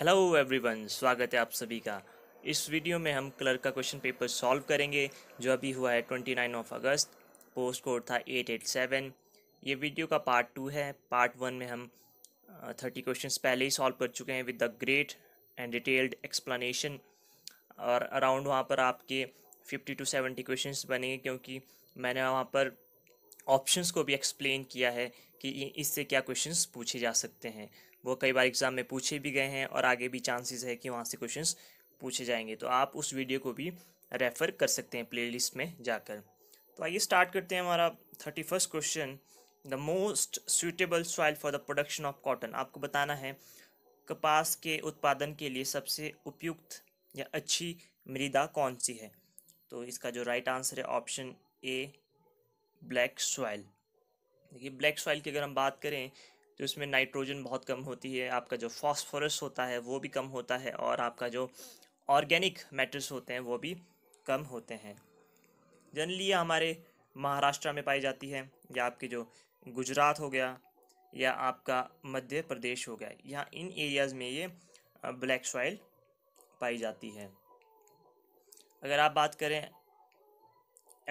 hello everyone स्वागत है आप सभी का इस वीडियो में हम क्लर्क का क्वेश्चन पेपर सॉल्व करेंगे जो अभी हुआ है ट्वेंटी नाइन ऑफ अगस्त पोस्ट कोड था एट एट सेवन ये वीडियो का पार्ट टू है पार्ट वन में हम थर्टी क्वेश्चन पहले ही सॉल्व कर चुके हैं with the great and detailed explanation और अराउंड वहाँ पर आपके फिफ्टी टू सेवेंटी क्वेश्चन बनेंगे क्योंकि मैंने वहाँ पर ऑप्शंस को भी एक्सप्लेन किया है कि इससे क्या क्वेश्चंस पूछे जा सकते हैं वो कई बार एग्ज़ाम में पूछे भी गए हैं और आगे भी चांसेस है कि वहाँ से क्वेश्चंस पूछे जाएंगे तो आप उस वीडियो को भी रेफ़र कर सकते हैं प्लेलिस्ट में जाकर तो आइए स्टार्ट करते हैं हमारा thirty first question the most suitable soil for the production of cotton आपको बताना है कपास के उत्पादन के लिए सबसे उपयुक्त या अच्छी मृदा कौन सी है तो इसका जो राइट आंसर है ऑप्शन ए ब्लैक सॉइल देखिए ब्लैक सॉइल की अगर हम बात करें तो इसमें नाइट्रोजन बहुत कम होती है आपका जो फॉस्फोरस होता है वो भी कम होता है और आपका जो ऑर्गेनिक मैटर्स होते हैं वो भी कम होते हैं जनरली हमारे महाराष्ट्र में पाई जाती है या आपके जो गुजरात हो गया या आपका मध्य प्रदेश हो गया यहाँ इन एरियाज़ में ये ब्लैक सॉइल पाई जाती है अगर आप बात करें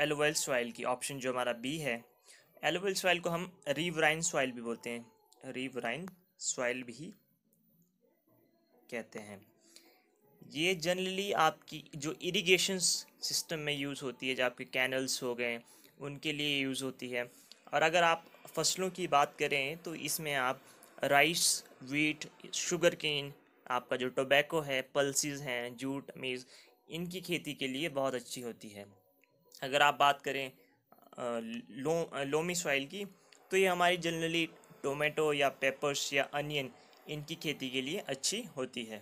एलोवेल सॉइल की ऑप्शन जो हमारा बी है एलोवेल सॉइल को हम रिवराइन सॉइल भी बोलते हैं रिवराइन सॉइल भी कहते हैं ये जनरली आपकी जो इरिगेशन सिस्टम में यूज़ होती है जो आपके कैनल्स हो गए उनके लिए यूज़ होती है और अगर आप फसलों की बात करें तो इसमें आप राइस वीट शुगर केन आपका जो टोबैको है पल्सिस हैं जूट मेज़ इनकी खेती के लिए बहुत अच्छी होती है अगर आप बात करें लो लोमी सॉइल की तो ये हमारी जनरली टोमेटो या पेपर्स या अनियन इनकी खेती के लिए अच्छी होती है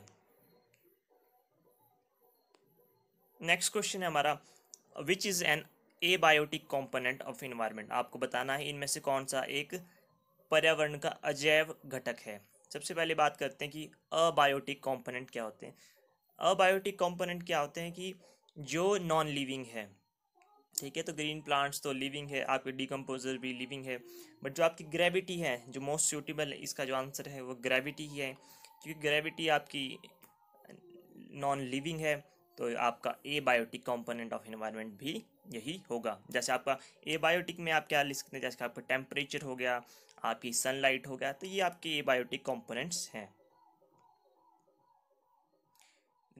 नेक्स्ट क्वेश्चन है हमारा which is an abiotic component of environment आपको बताना है इनमें से कौन सा एक पर्यावरण का अजैव घटक है सबसे पहले बात करते हैं कि अबायोटिक कॉम्पोनेंट क्या होते हैं अबायोटिक कॉम्पोनेंट क्या होते हैं कि जो नॉन लिविंग है ठीक है तो ग्रीन प्लांट्स तो लिविंग है आपके डिकम्पोजर भी लिविंग है बट जो आपकी ग्रेविटी है जो मोस्ट सूटेबल इसका जो आंसर है वो ग्रेविटी ही है क्योंकि ग्रेविटी आपकी नॉन लिविंग है तो आपका abiotic component of environment भी यही होगा जैसे आपका ए बायोटिक में आप क्या लिख सकते हैं जैसे आपका टेम्परेचर हो गया आपकी सनलाइट हो गया तो ये आपके ए बायोटिक कॉम्पोनेंट्स हैं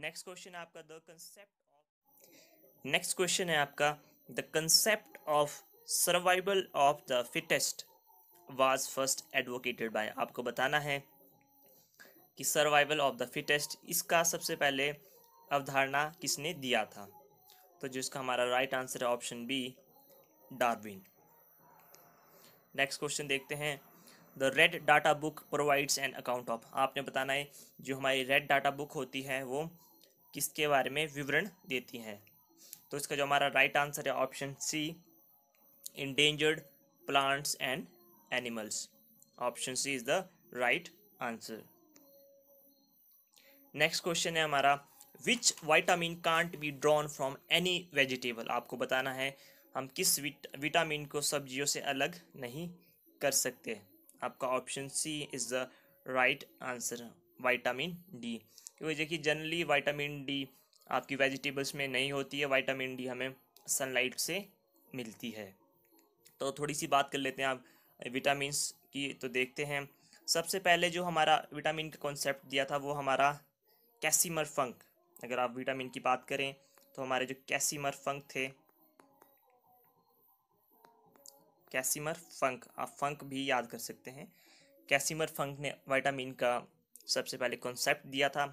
नेक्स्ट क्वेश्चन है आपका द कंसेप्ट नेक्स्ट क्वेश्चन है आपका the concept of survival of the fittest was first advocated by आपको बताना है कि सर्वाइवल ऑफ़ द फिटेस्ट इसका सबसे पहले अवधारणा किसने दिया था तो जिसका हमारा राइट आंसर है option B Darwin next question देखते हैं the red data book provides an account of आपने बताना है जो हमारी रेड डाटा बुक होती है वो किसके बारे में विवरण देती है तो इसका जो हमारा राइट आंसर है option C endangered plants and animals option C is the right answer next question है हमारा which vitamin can't be drawn from any vegetable आपको बताना है हम किस विटामिन को सब्जियों से अलग नहीं कर सकते आपका option C is the right answer vitamin D क्योंकि देखिए जनरली वाइटामिन डी आपकी वेजिटेबल्स में नहीं होती है वाइटामिन डी हमें सनलाइट से मिलती है तो थोड़ी सी बात कर लेते हैं आप विटामिन की तो देखते हैं सबसे पहले जो हमारा विटामिन का कॉन्सेप्ट दिया था वो हमारा कैसीमर फंक अगर आप विटामिन की बात करें तो हमारे जो कैसीमर फंक थे कैसीमर फंक आप फंक भी याद कर सकते हैं कैसीमर फंक ने विटामिन का सबसे पहले कॉन्सेप्ट दिया था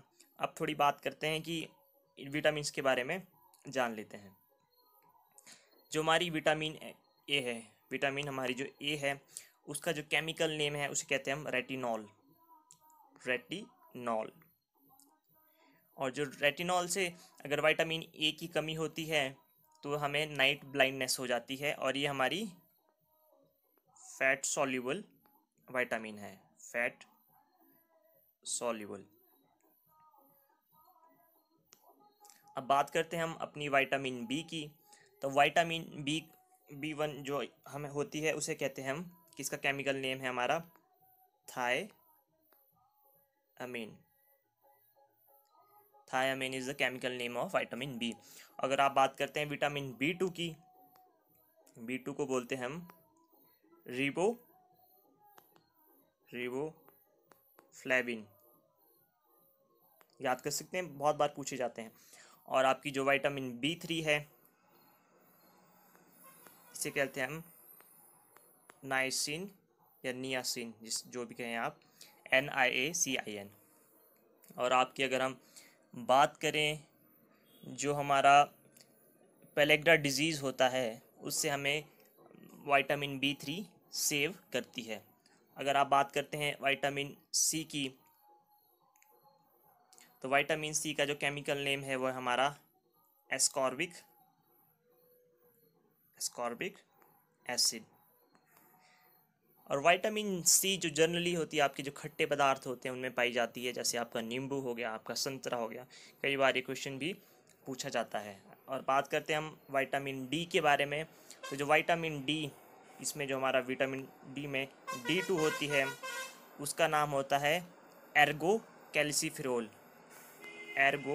अब थोड़ी बात करते हैं कि विटामिन के बारे में जान लेते हैं जो हमारी विटामिन ए है विटामिन हमारी जो ए है उसका जो केमिकल नेम है उसे कहते हैं हम रेटिनॉल रेटिनॉल और जो रेटिनॉल से अगर विटामिन ए की कमी होती है तो हमें नाइट ब्लाइंडनेस हो जाती है और ये हमारी फैट सॉल्यूबल विटामिन है फैट सॉल्यूबल अब बात करते हैं हम अपनी वाइटामिन बी की तो वाइटामिन बी बी वन जो हमें होती है उसे कहते हैं हम किसका केमिकल नेम है हमारा thiamine thiamine is the chemical name of vitamin B अगर आप बात करते हैं विटामिन बी टू की बी टू को बोलते हैं हम रिबो रिबो फ्लैबिन याद कर सकते हैं बहुत बार पूछे जाते हैं और आपकी जो वाइटामिन बी थ्री है इसे कहते हैं हम नाइसिन या नियासिन जिस जो भी कहें आप N I A C I N और आपकी अगर हम बात करें जो हमारा पेलेग्रा डिजीज़ होता है उससे हमें वाइटामिन बी थ्री सेव करती है अगर आप बात करते हैं वाइटामिन सी की तो वाइटामिन सी का जो केमिकल नेम है वह हमारा एस्कॉर्बिक एस्कॉर्बिक एसिड और वाइटामिन सी जो जनरली होती है आपके जो खट्टे पदार्थ होते हैं उनमें पाई जाती है जैसे आपका नींबू हो गया आपका संतरा हो गया कई बार ये क्वेश्चन भी पूछा जाता है और बात करते हैं हम वाइटामिन डी के बारे में तो जो वाइटामिन डी इसमें जो हमारा विटामिन डी में डी टू होती है उसका नाम होता है एर्गो कैल्सीफिरोल एर्गो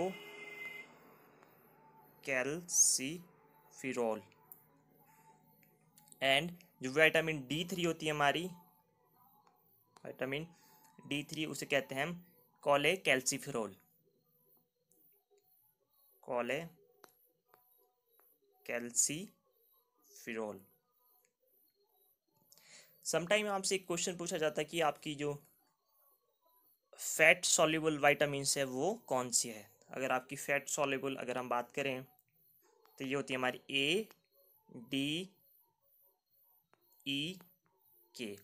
फिर एंड जो विटामिन डी थ्री होती है हमारी विटामिन डी थ्री उसे कहते हैं हम कॉले कैल्सीफिरोल कॉले कैल्सीफिरोल समटाइम आपसे एक क्वेश्चन पूछा जाता है कि आपकी जो फैट सॉल्यूबल वाइटामिन है वो कौन सी है अगर आपकी फैट सॉल्यूबल अगर हम बात करें तो ये होती है हमारी ए डी ई के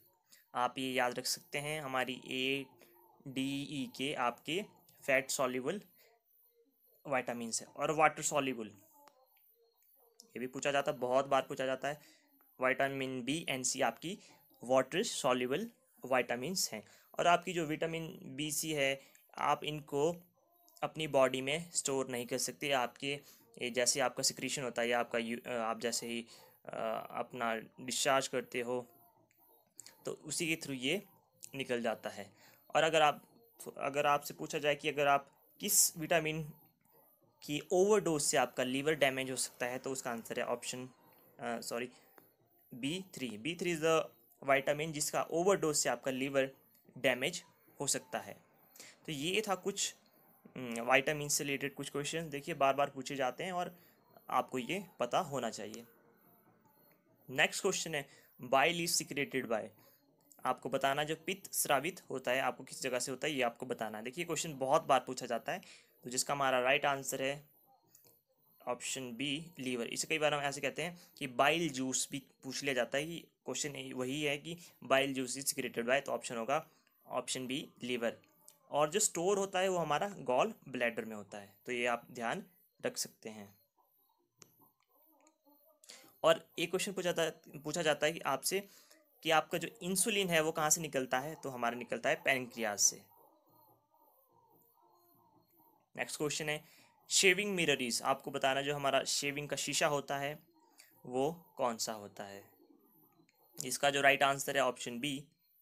आप ये याद रख सकते हैं हमारी ए डी ई के आपके फैट सॉल्यूबल वाइटामिन है और वाटर सॉल्यूबल ये भी पूछा जाता है बहुत बार पूछा जाता है वाइटामिन बी एंड सी आपकी वाटर सॉल्यूबल वाइटामस हैं और आपकी जो विटामिन बी सी है आप इनको अपनी बॉडी में स्टोर नहीं कर सकते आपके जैसे आपका सिक्रीशन होता है या आपका आप जैसे ही अपना डिस्चार्ज करते हो तो उसी के थ्रू ये निकल जाता है और अगर आप अगर आपसे पूछा जाए कि अगर आप किस विटामिन की ओवरडोज से आपका लीवर डैमेज हो सकता है तो उसका आंसर है option sorry B three B three is the vitamin जिसका ओवरडोज से आपका लीवर डैमेज हो सकता है तो ये था कुछ वाइटामिन हम्म, से रिलेटेड कुछ क्वेश्चन देखिए बार बार पूछे जाते हैं और आपको ये पता होना चाहिए नेक्स्ट क्वेश्चन है बाई लीव सिक्रेटेड बाय आपको बताना जो पित्त श्रावित होता है आपको किस जगह से होता है ये आपको बताना है देखिए क्वेश्चन बहुत बार पूछा जाता है तो जिसका हमारा राइट आंसर है ऑप्शन बी लीवर इसे कई बार हम ऐसे कहते हैं कि बाइल जूस भी पूछ लिया जाता है कि क्वेश्चन वही है कि bile juice is secreted by तो ऑप्शन होगा ऑप्शन बी लीवर और जो स्टोर होता है वो हमारा गॉल ब्लैडर में होता है तो ये आप ध्यान रख सकते हैं और एक क्वेश्चन पूछा जाता पूछा जाता है कि आपसे कि आपका जो इंसुलिन है वो कहाँ से निकलता है तो हमारा निकलता है पैनक्रियाज से नेक्स्ट क्वेश्चन है शेविंग मिररीज आपको बताना जो हमारा शेविंग का शीशा होता है वो कौन सा होता है इसका जो राइट आंसर है ऑप्शन बी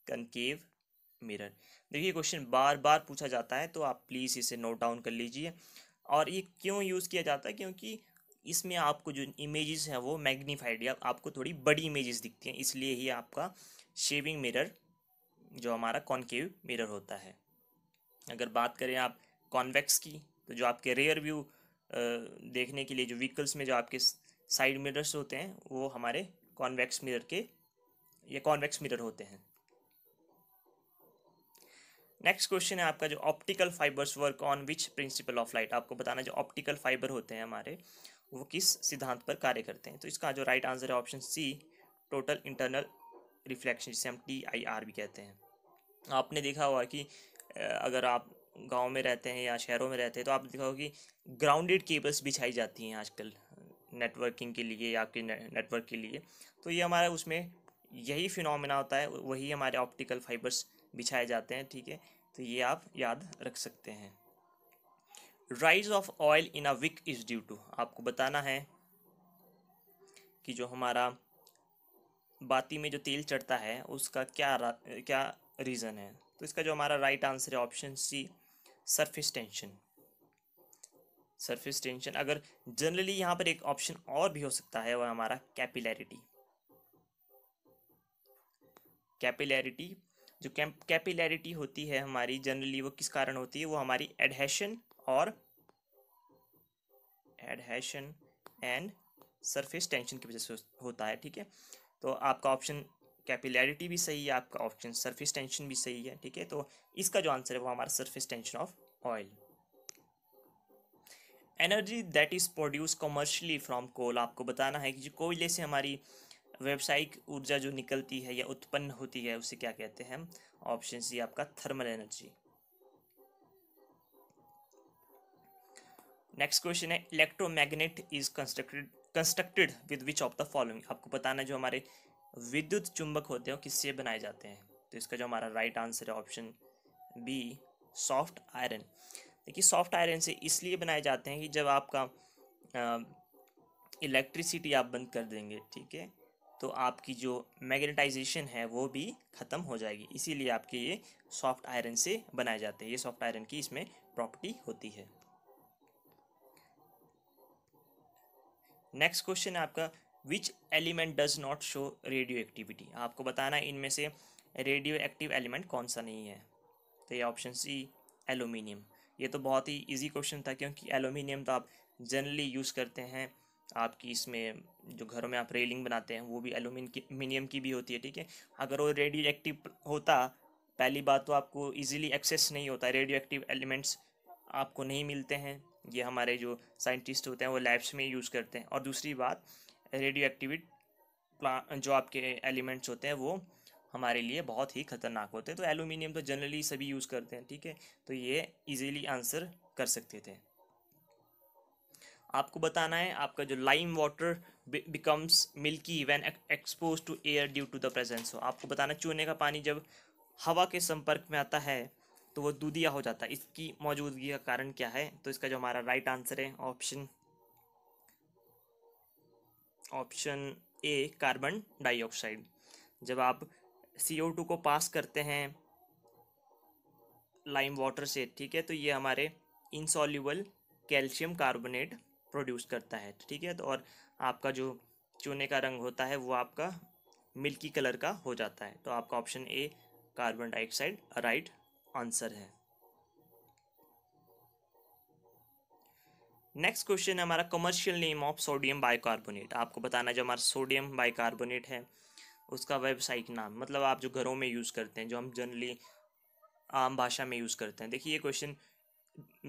कनकेव मिरर देखिए क्वेश्चन बार बार पूछा जाता है तो आप प्लीज़ इसे नोट डाउन कर लीजिए और ये क्यों यूज़ किया जाता है क्योंकि इसमें आपको जो इमेजेस हैं वो मैग्नीफाइड या आपको थोड़ी बड़ी इमेजेस दिखती हैं इसलिए ही आपका शेविंग मिरर जो हमारा कॉन्केव मिरर होता है अगर बात करें आप कॉन्वेक्स की तो जो आपके रेयर व्यू देखने के लिए जो व्हीकल्स में जो आपके साइड मिरर्स होते हैं वो हमारे कॉन्वेक्स मिरर के ये कॉन्वेक्स मिरर होते हैं नेक्स्ट क्वेश्चन है आपका जो optical fibres work on which principle of light आपको बताना जो ऑप्टिकल फाइबर होते हैं हमारे वो किस सिद्धांत पर कार्य करते हैं तो इसका जो राइट आंसर है option C total internal reflection जिसे हम टी आई आर भी कहते हैं आपने देखा होगा कि अगर आप गांव में रहते हैं या शहरों में रहते हैं तो आपने देखा होगा कि ग्राउंडेड केबल्स बिछाई जाती हैं आजकल नेटवर्किंग के लिए या आपके नेटवर्क के लिए तो ये हमारा उसमें यही फिनोमेना होता है वही हमारे ऑप्टिकल फाइबर्स बिछाए जाते हैं ठीक है तो ये आप याद रख सकते हैं rise of oil in a wick is due to आपको बताना है कि जो हमारा बाती में जो तेल चढ़ता है उसका क्या क्या रीज़न है तो इसका जो हमारा राइट आंसर है option C surface tension surface tension अगर जनरली यहाँ पर एक ऑप्शन और भी हो सकता है वह हमारा कैपिलैरिटी कैपिलैरिटी जो कैपिलैरिटी होती है हमारी जनरली वो किस कारण होती है वो हमारी एडहेशन और एडहेशन एंड सरफेस टेंशन की वजह से होता है ठीक है तो आपका ऑप्शन कैपिलैरिटी भी सही है आपका ऑप्शन सरफेस टेंशन भी सही है ठीक है तो इसका जो आंसर है वो हमारा surface tension of oil energy that is produce commercially from coal आपको बताना है कि जो कोयले से हमारी व्यावसायिक ऊर्जा जो निकलती है या उत्पन्न होती है उसे क्या कहते हैं हम ऑप्शन सी आपका थर्मल एनर्जी नेक्स्ट क्वेश्चन है electromagnet is constructed constructed with which of the following आपको बताना जो हमारे विद्युत चुंबक होते हैं किससे बनाए जाते हैं तो इसका जो हमारा राइट आंसर है ऑप्शन बी सॉफ्ट आयरन देखिए सॉफ्ट आयरन से इसलिए बनाए जाते हैं कि जब आपका इलेक्ट्रिसिटी आप बंद कर देंगे ठीक है तो आपकी जो मैग्नेटाइजेशन है वो भी ख़त्म हो जाएगी इसीलिए आपके ये सॉफ्ट आयरन से बनाए जाते हैं ये सॉफ्ट आयरन की इसमें प्रॉपर्टी होती है नेक्स्ट क्वेश्चन है आपका which element does not show radioactivity आपको बताना इनमें से रेडियो एक्टिव एलिमेंट कौन सा नहीं है तो ये ऑप्शन सी एलुमिनियम ये तो बहुत ही इजी क्वेश्चन था क्योंकि एलुमिनियम तो आप जनरली यूज़ करते हैं आपकी इसमें जो घरों में आप रेलिंग बनाते हैं वो भी एलुमिनियम की भी होती है ठीक है अगर वो रेडियो एक्टिव होता पहली बात तो आपको इजीली एक्सेस नहीं होता रेडियो एक्टिव एलिमेंट्स आपको नहीं मिलते हैं ये हमारे जो साइंटिस्ट होते हैं वो लैब्स में यूज़ करते हैं और दूसरी बात रेडियो एक्टिविट जो आपके एलिमेंट्स होते हैं वो हमारे लिए बहुत ही खतरनाक होते हैं तो एलुमिनियम तो जनरली सभी यूज़ करते हैं ठीक है तो ये इजीली आंसर कर सकते थे आपको बताना है आपका जो lime water becomes milky when expose to air due to the presence हो आपको बताना चूने का पानी जब हवा के संपर्क में आता है तो वो दूधिया हो जाता है इसकी मौजूदगी का कारण क्या है तो इसका जो हमारा राइट आंसर है option option A carbon dioxide जब आप सी ओ टू को पास करते हैं लाइम वाटर से ठीक है तो ये हमारे इंसॉल्यूबल कैल्शियम कार्बोनेट प्रोड्यूस करता है ठीक है तो और आपका जो चूने का रंग होता है वो आपका मिल्की कलर का हो जाता है तो आपका option A carbon dioxide right answer है नेक्स्ट क्वेश्चन है हमारा commercial name of sodium bicarbonate आपको बताना जो हमारा सोडियम बाइकार्बोनेट है उसका व्यावसायिक नाम मतलब आप जो घरों में यूज़ करते हैं जो हम जनरली आम भाषा में यूज़ करते हैं देखिए ये क्वेश्चन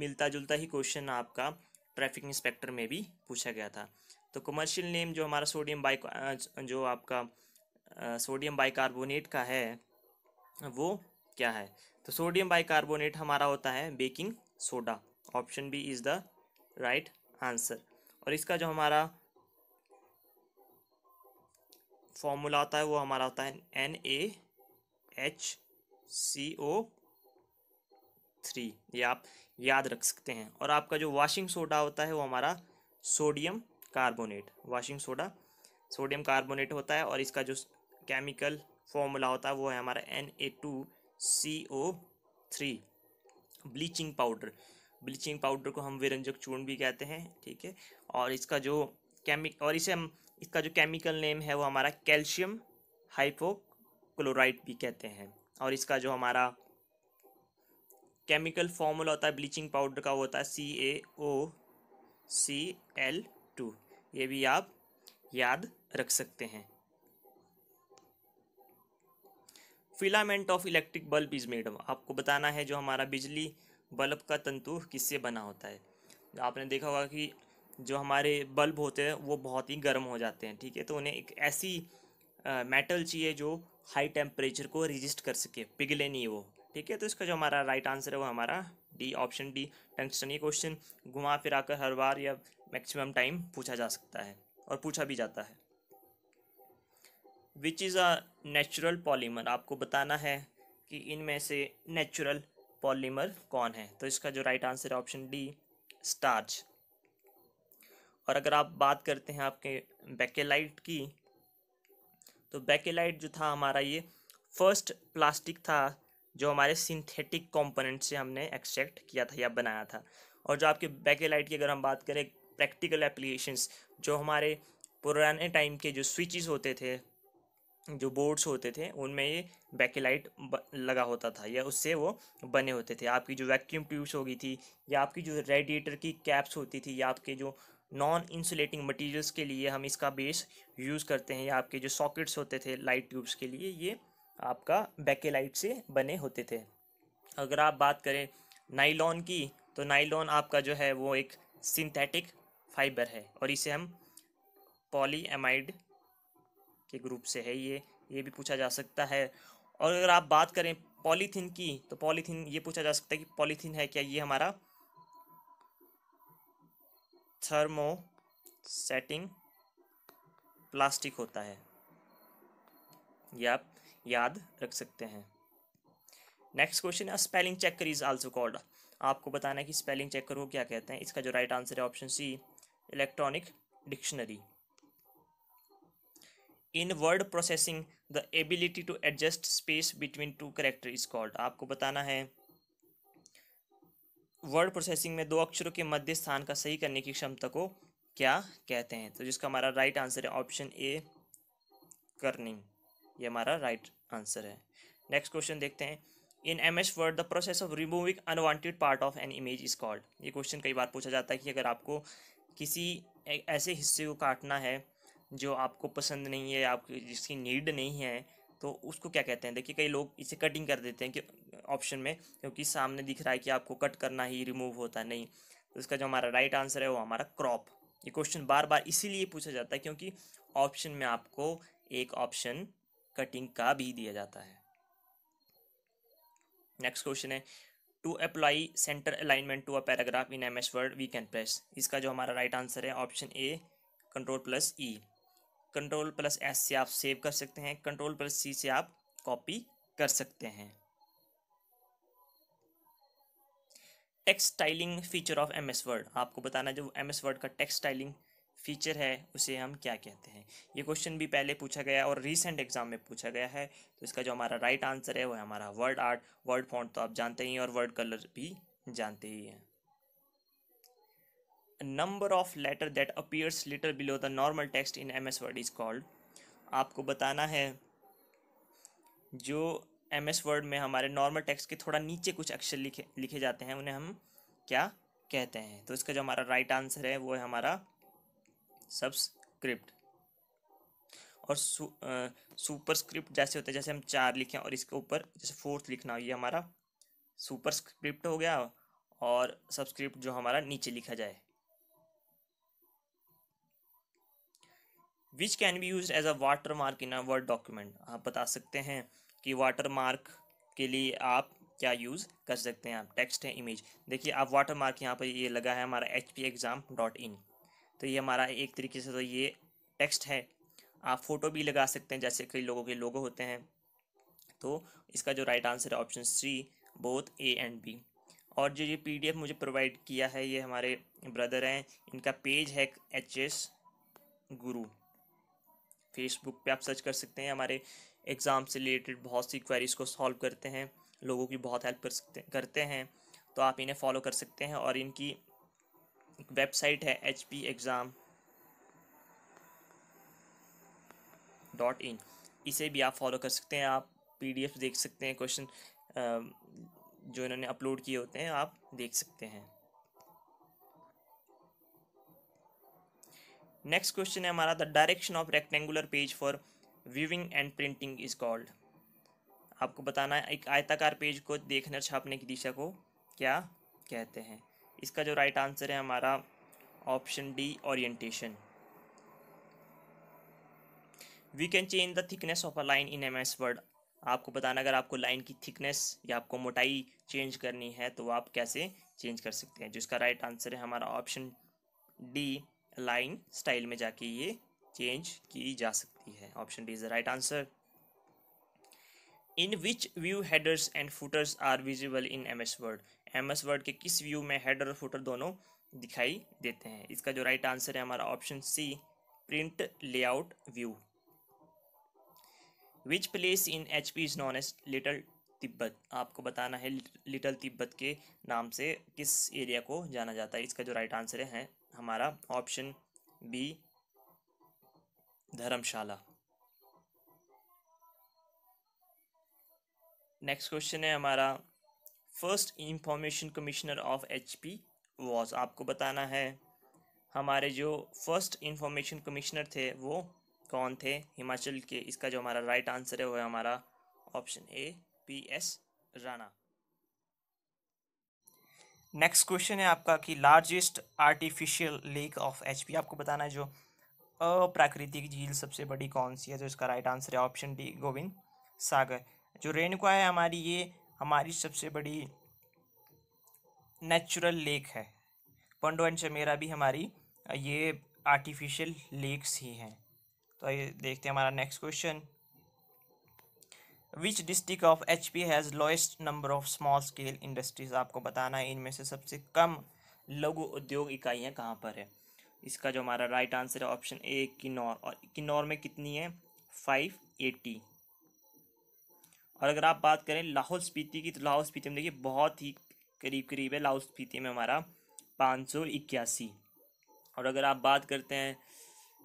मिलता जुलता ही क्वेश्चन आपका ट्रैफिक इंस्पेक्टर में भी पूछा गया था तो कमर्शियल नेम जो हमारा सोडियम बाई जो आपका सोडियम बाइकार्बोनेट का है वो क्या है तो सोडियम बाइकार्बोनेट हमारा होता है baking soda option B is the right answer और इसका जो हमारा फॉर्मूला होता है वो हमारा होता है N A H C O three ये आप याद रख सकते हैं और आपका जो वाशिंग सोडा होता है वो हमारा sodium carbonate washing soda sodium carbonate होता है और इसका जो केमिकल फॉर्मूला होता है वो है हमारा N A two C O three bleaching powder bleaching powder को हम विरंजक चूर्ण भी कहते हैं ठीक है और इसका जो केमिक और इसे हम इसका जो केमिकल नेम है वो हमारा कैल्शियम हाइपोक्लोराइड भी कहते हैं और इसका जो हमारा केमिकल फॉर्मूला होता है ब्लीचिंग पाउडर का वो होता है सी ए ओ सी एल टू ये भी आप याद रख सकते हैं filament of electric bulb is made आपको बताना है जो हमारा बिजली बल्ब का तंतु किससे बना होता है आपने देखा होगा कि जो हमारे बल्ब होते हैं वो बहुत ही गर्म हो जाते हैं ठीक है तो उन्हें एक ऐसी मेटल चाहिए जो हाई टेम्परेचर को रजिस्ट कर सके पिघले नहीं वो ठीक है तो इसका जो हमारा राइट आंसर है वो हमारा डी ऑप्शन डी टेंशन ये क्वेश्चन घुमा फिरा कर हर बार या मैक्सिमम टाइम पूछा जा सकता है और पूछा भी जाता है which is a natural polymer आपको बताना है कि इनमें से नेचुरल पॉलीमर कौन है तो इसका जो राइट आंसर है ऑप्शन डी स्टार्च और अगर आप बात करते हैं आपके बैकेलाइट की तो बैकेलाइट जो था हमारा ये फर्स्ट प्लास्टिक था जो हमारे सिंथेटिक कंपोनेंट से हमने एक्सट्रैक्ट किया था या बनाया था और जो आपके बैके लाइट की अगर हम बात करें प्रैक्टिकल एप्लीकेशंस जो हमारे पुराने टाइम के जो स्विचेस होते थे जो बोर्ड्स होते थे उनमें ये बैकेलाइट लगा होता था या उससे वो बने होते थे आपकी जो वैक्यूम ट्यूब्स होगी थी या आपकी जो रेडिएटर की कैप्स होती थी या आपके जो नॉन इंसुलेटिंग मटेरियल्स के लिए हम इसका बेस यूज़ करते हैं या आपके जो सॉकेट्स होते थे लाइट ट्यूब्स के लिए ये आपका बैकेलाइट से बने होते थे अगर आप बात करें नाइलॉन की तो नाइलॉन आपका जो है वो एक सिंथेटिक फाइबर है और इसे हम पॉलीएमाइड के ग्रुप से है ये ये भी पूछा जा सकता है और अगर आप बात करें पॉलीथीन की तो पॉलीथीन ये पूछा जा सकता है कि पॉलीथीन है क्या ये हमारा थर्मो सेटिंग प्लास्टिक होता है ये आप याद रख सकते हैं नेक्स्ट क्वेश्चन है spelling checker is also called आपको बताना है कि स्पेलिंग चेकर को क्या कहते हैं इसका जो राइट आंसर है option C electronic dictionary in word processing the ability to adjust space between two character is called आपको बताना है वर्ड प्रोसेसिंग में दो अक्षरों के मध्य स्थान का सही करने की क्षमता को क्या कहते हैं तो जिसका हमारा राइट आंसर है ऑप्शन ए करनिंग ये हमारा राइट आंसर है नेक्स्ट क्वेश्चन देखते हैं in M S word the process of removing unwanted part of an image is called ये क्वेश्चन कई बार पूछा जाता है कि अगर आपको किसी ऐसे हिस्से को काटना है जो आपको पसंद नहीं है आप जिसकी नीड नहीं है तो उसको क्या कहते हैं देखिए कई लोग इसे कटिंग कर देते हैं कि ऑप्शन में क्योंकि सामने दिख रहा है कि आपको कट करना ही रिमूव होता नहीं तो इसका जो हमारा राइट आंसर है वो हमारा क्रॉप ये क्वेश्चन बार बार इसीलिए पूछा जाता है क्योंकि ऑप्शन में आपको एक ऑप्शन कटिंग का भी दिया जाता है नेक्स्ट क्वेश्चन है to apply centre alignment to a paragraph in M S word we can press इसका जो हमारा राइट आंसर है option A control plus E control plus S से आप सेव कर सकते हैं कंट्रोल प्लस सी से आप कॉपी कर सकते हैं styling feature of M S word आपको बताना जो एम एस वर्ड का स्टाइलिंग फीचर है उसे हम क्या कहते हैं ये क्वेश्चन भी पहले पूछा गया और रिसेंट एग्जाम में पूछा गया है तो इसका जो हमारा राइट आंसर है वो है हमारा वर्ड आर्ट वर्ड फॉन्ट तो आप जानते ही हैं और वर्ड कलर भी जानते ही हैं number of letter that appears little below the normal text in M S word is called आपको बताना है जो एम एस वर्ड में हमारे नॉर्मल टेक्स्ट के थोड़ा नीचे कुछ अक्षर लिखे लिखे जाते हैं उन्हें हम क्या कहते हैं तो इसका जो हमारा राइट आंसर है वो है हमारा सब्सक्रिप्ट और सु, स्क्रिप्ट सुपरस्क्रिप्ट जैसे होते हैं जैसे हम चार लिखें और इसके ऊपर जैसे फोर्थ लिखना हो ये हमारा सुपरस्क्रिप्ट हो गया और सब्सक्रिप्ट जो हमारा नीचे लिखा जाए which can be use as a watermark in a word document आप बता सकते हैं कि वाटर मार्क के लिए आप क्या यूज़ कर सकते हैं आप टेक्स्ट है इमेज देखिए आप वाटर मार्क यहाँ पर ये लगा है हमारा H P exam dot in तो ये हमारा एक तरीके से तो ये टेक्स्ट है आप फ़ोटो भी लगा सकते हैं जैसे कई लोगों के लोगो होते हैं तो इसका जो राइट आंसर है option C both A and B और जो ये पीडीएफ मुझे प्रोवाइड किया है ये हमारे ब्रदर हैं इनका पेज है एच एस गुरु फेसबुक पे आप सर्च कर सकते हैं हमारे एग्ज़ाम से रिलेटेड बहुत सी क्वेरीज को सॉल्व करते हैं लोगों की बहुत हेल्प कर सकते करते हैं तो आप इन्हें फॉलो कर सकते हैं और इनकी वेबसाइट है H P exam dot in इसे भी आप फॉलो कर सकते हैं आप पीडीएफ देख सकते हैं क्वेश्चन जो इन्होंने अपलोड किए होते हैं आप देख सकते हैं नेक्स्ट क्वेश्चन है हमारा the direction of rectangular page for viewing and printing is called आपको बताना है एक आयताकार पेज को देखने और छापने की दिशा को क्या कहते हैं इसका जो राइट आंसर है हमारा option D orientation we can change the thickness of a line in M S word आपको बताना अगर आपको लाइन की थिकनेस या आपको मोटाई चेंज करनी है तो आप कैसे चेंज कर सकते हैं जिसका राइट आंसर है हमारा ऑप्शन डी लाइन स्टाइल में जाके ये चेंज की जा सकती है option D is the right answer in which view headers and footers are visible in M S word M S word के किस व्यू में हेड और फुटर दोनों दिखाई देते हैं इसका जो राइट आंसर है हमारा option C print layout view which place in H P is known as little Tibet आपको बताना है लिटल तिब्बत के नाम से किस एरिया को जाना जाता है इसका जो राइट आंसर है हमारा option B Dharamshala next question है हमारा first information commissioner of H P was आपको बताना है हमारे जो फर्स्ट इंफॉर्मेशन कमिश्नर थे वो कौन थे हिमाचल के इसका जो हमारा राइट आंसर है वो है हमारा option A P S Rana next question है आपका कि largest artificial lake of H P आपको बताना है जो अप्राकृतिक झील सबसे बड़ी कौन सी है तो इसका राइट आंसर है ऑप्शन डी गोविंद सागर जो रेणुका है हमारी ये हमारी सबसे बड़ी नेचुरल लेक है पंडो एंड चमेरा भी हमारी ये आर्टिफिशियल लेक्स ही हैं तो ये देखते हैं हमारा next question which district of H P has lowest number of small scale industries आपको बताना है इनमें से सबसे कम लघु उद्योग इकाइयाँ कहाँ पर है इसका जो हमारा राइट आंसर है ऑप्शन ए किन्नौर और किन्नौर में कितनी है फाइव एटी और अगर आप बात करें लाहौल स्पीति की तो लाहौल स्पीति में देखिए बहुत ही करीब करीब है लाहौल स्पीति में हमारा पाँच सौ इक्यासी और अगर आप बात करते हैं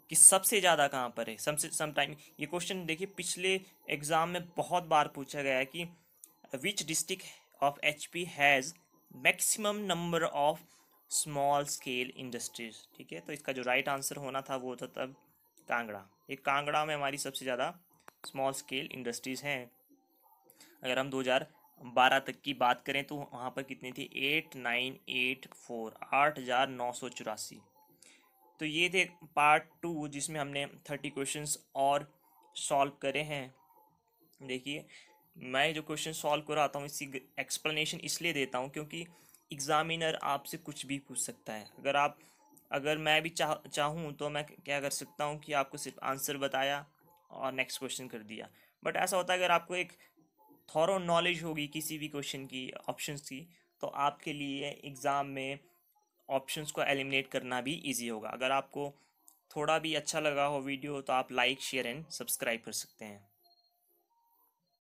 कि सबसे ज़्यादा कहाँ पर है सबसे सम टाइम ये क्वेश्चन देखिए पिछले एग्ज़ाम में बहुत बार पूछा गया है कि which district of H P has maximum number of small scale industries ठीक है तो इसका जो राइट right आंसर होना था वो था तब कांगड़ा ये कांगड़ा में हमारी सबसे ज़्यादा स्मॉल स्केल इंडस्ट्रीज़ हैं अगर हम 2012 तक की बात करें तो वहाँ पर कितनी थी एट नाइन एट फोर आठ हज़ार नौ सौ चौरासी तो ये थे पार्ट टू जिसमें हमने थर्टी क्वेश्चंस और सॉल्व करे हैं देखिए मैं जो क्वेश्चन सॉल्व कराता हूँ इसकी एक्सप्लेनेशन इसलिए देता हूँ क्योंकि एग्ज़ामिनर आपसे कुछ भी पूछ सकता है अगर आप अगर मैं भी चाह चाहूँ तो मैं क्या कर सकता हूँ कि आपको सिर्फ आंसर बताया और नेक्स्ट क्वेश्चन कर दिया बट ऐसा होता है अगर आपको एक थॉरो नॉलेज होगी किसी भी क्वेश्चन की ऑप्शंस की तो आपके लिए एग्ज़ाम में ऑप्शंस को एलिमिनेट करना भी इजी होगा अगर आपको थोड़ा भी अच्छा लगा हो वीडियो तो आप लाइक शेयर एंड सब्सक्राइब कर सकते हैं